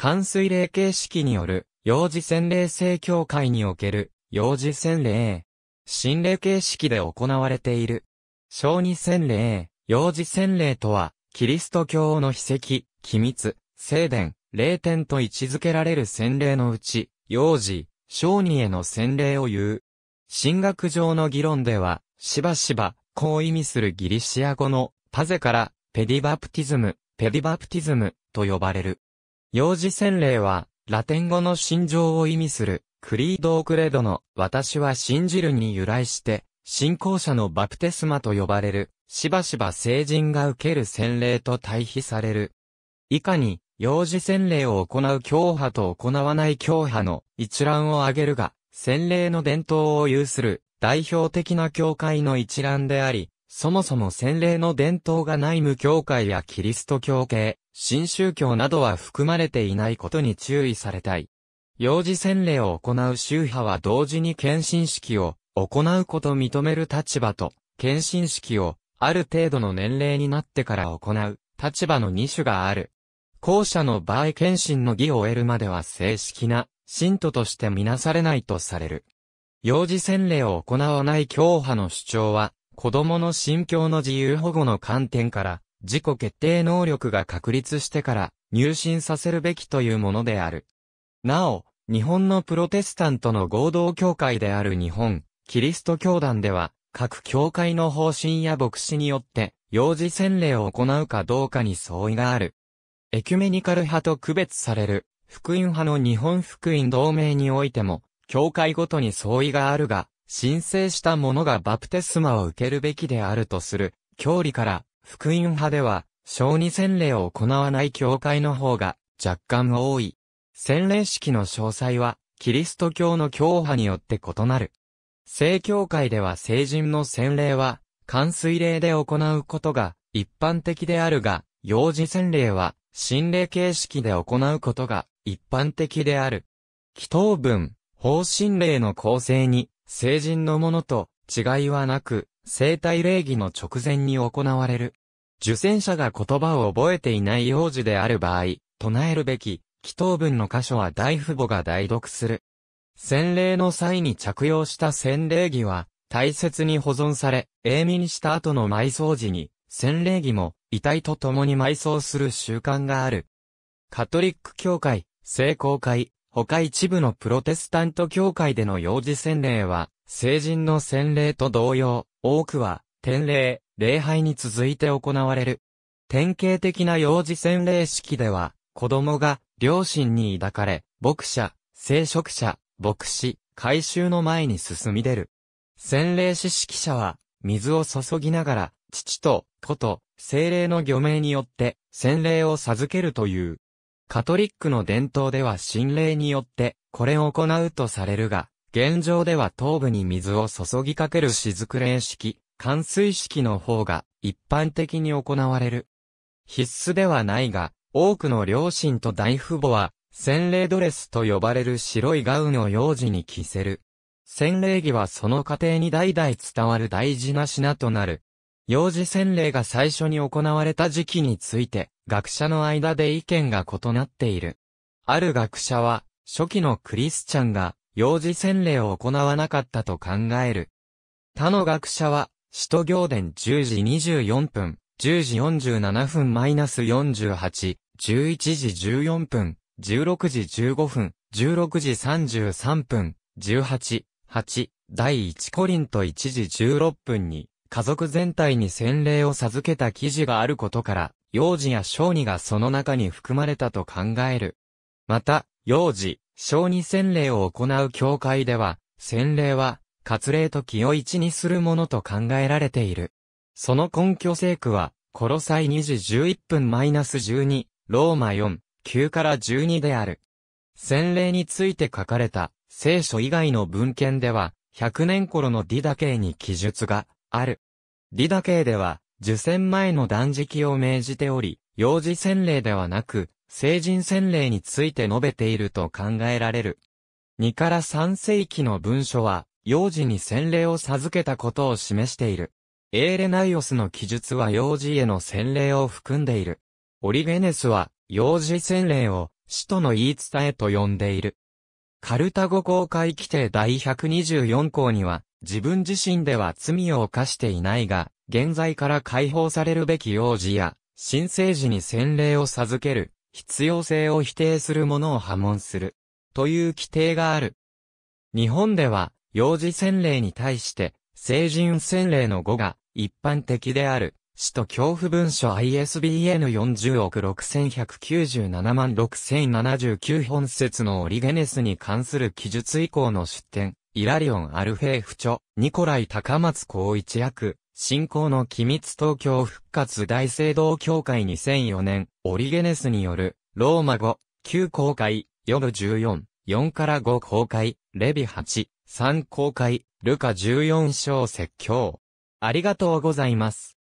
関水霊形式による、幼児洗礼聖教会における、幼児洗礼。心霊形式で行われている。小児洗礼、幼児洗礼とは、キリスト教の秘跡、機密、聖殿、霊典と位置づけられる洗礼のうち、幼児、小児への洗礼を言う。神学上の議論では、しばしば、こう意味するギリシア語の、パゼから、ペディバプティズム、ペディバプティズム、と呼ばれる。幼児洗礼は、ラテン語の心情を意味する、クリード・オクレドの、私は信じるに由来して、信仰者のバプテスマと呼ばれる、しばしば成人が受ける洗礼と対比される。以下に、幼児洗礼を行う教派と行わない教派の一覧を挙げるが、洗礼の伝統を有する代表的な教会の一覧であり、そもそも洗礼の伝統がない無教会やキリスト教系、新宗教などは含まれていないことに注意されたい。幼児洗礼を行う宗派は同時に献身式を行うこと認める立場と、献身式をある程度の年齢になってから行う立場の2種がある。後者の場合献身の儀を得るまでは正式な信徒としてみなされないとされる。幼児洗礼を行わない教派の主張は、子供の信教の自由保護の観点から、自己決定能力が確立してから入信させるべきというものである。なお、日本のプロテスタントの合同教会である日本、キリスト教団では、各教会の方針や牧師によって、幼児洗礼を行うかどうかに相違がある。エキュメニカル派と区別される、福音派の日本福音同盟においても、教会ごとに相違があるが、申請した者がバプテスマを受けるべきであるとする、教理から、福音派では、小児洗礼を行わない教会の方が若干多い。洗礼式の詳細は、キリスト教の教派によって異なる。正教会では成人の洗礼は、冠水礼で行うことが一般的であるが、幼児洗礼は、心霊形式で行うことが一般的である。祈祷文、法心霊の構成に、成人のものと違いはなく、生体礼儀の直前に行われる。受選者が言葉を覚えていない幼児である場合、唱えるべき、祈祷文の箇所は大父母が代読する。洗礼の際に着用した洗礼儀は、大切に保存され、永眠した後の埋葬時に、洗礼儀も、遺体と共に埋葬する習慣がある。カトリック教会、聖公会、他一部のプロテスタント教会での幼児洗礼は、成人の洗礼と同様、多くは、典礼、礼拝に続いて行われる。典型的な幼児洗礼式では、子供が両親に抱かれ、牧者、聖職者、牧師、回収の前に進み出る。洗礼士指者は、水を注ぎながら、父と子と精霊の漁名によって洗礼を授けるという。カトリックの伝統では神霊によってこれを行うとされるが、現状では頭部に水を注ぎかける雫霊式、冠水式の方が一般的に行われる。必須ではないが、多くの両親と大父母は、洗礼ドレスと呼ばれる白いガウンを幼児に着せる。洗礼着はその過程に代々伝わる大事な品となる。幼児洗礼が最初に行われた時期について、学者の間で意見が異なっている。ある学者は、初期のクリスチャンが、幼児洗礼を行わなかったと考える。他の学者は、使徒行伝10時24分、10時47分マイナス48、11時14分、16時15分、16時33分、18、8、第1コリント1時16分に、家族全体に洗礼を授けた記事があることから、幼児や小児がその中に含まれたと考える。また、幼児、小児洗礼を行う教会では、洗礼は、割礼と気を一にするものと考えられている。その根拠聖句は、コロサイ2時11分 -12、ローマ4、9から12である。洗礼について書かれた聖書以外の文献では、100年頃のディダ系に記述がある。ディダ系では、受洗前の断食を命じており、幼児洗礼ではなく、成人洗礼について述べていると考えられる。2から3世紀の文書は、幼児に洗礼を授けたことを示している。エーレナイオスの記述は幼児への洗礼を含んでいる。オリゲネスは、幼児洗礼を、使徒の言い伝えと呼んでいる。カルタゴ公開規定第124項には、自分自身では罪を犯していないが、現在から解放されるべき幼児や、新生児に洗礼を授ける、必要性を否定するものを破門する、という規定がある。日本では、幼児洗礼に対して、成人洗礼の語が一般的である、使徒恐怖文書 ISBN 40億6197万6079本節のオリゲネスに関する記述以降の出典、イラリオン・アルフェーフチョ、ニコライ・高松光一役、信仰の機密東京復活大聖堂教会2004年、オリゲネスによる、ローマ語、旧公開、夜14、4から5公開、レビ8、3公開、ルカ14章説教。ありがとうございます。